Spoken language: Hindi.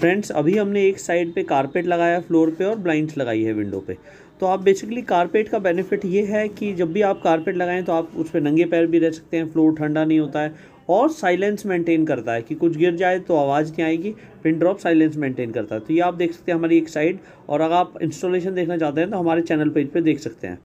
फ्रेंड्स अभी हमने एक साइड पे कारपेट लगाया फ्लोर पे और ब्लाइंड्स लगाई है विंडो पे तो आप बेसिकली कारपेट का बेनिफिट ये है कि जब भी आप कारपेट लगाएं तो आप उस पर नंगे पैर भी रह सकते हैं फ्लोर ठंडा नहीं होता है और साइलेंस मेंटेन करता है कि कुछ गिर जाए तो आवाज़ नहीं आएगी पिन ड्रॉप साइलेंस मेंटेन करता है तो ये आप देख सकते हैं हमारी एक साइड और अगर आप इंस्टॉलेशन देखना चाहते हैं तो हमारे चैनल पेज पे देख सकते हैं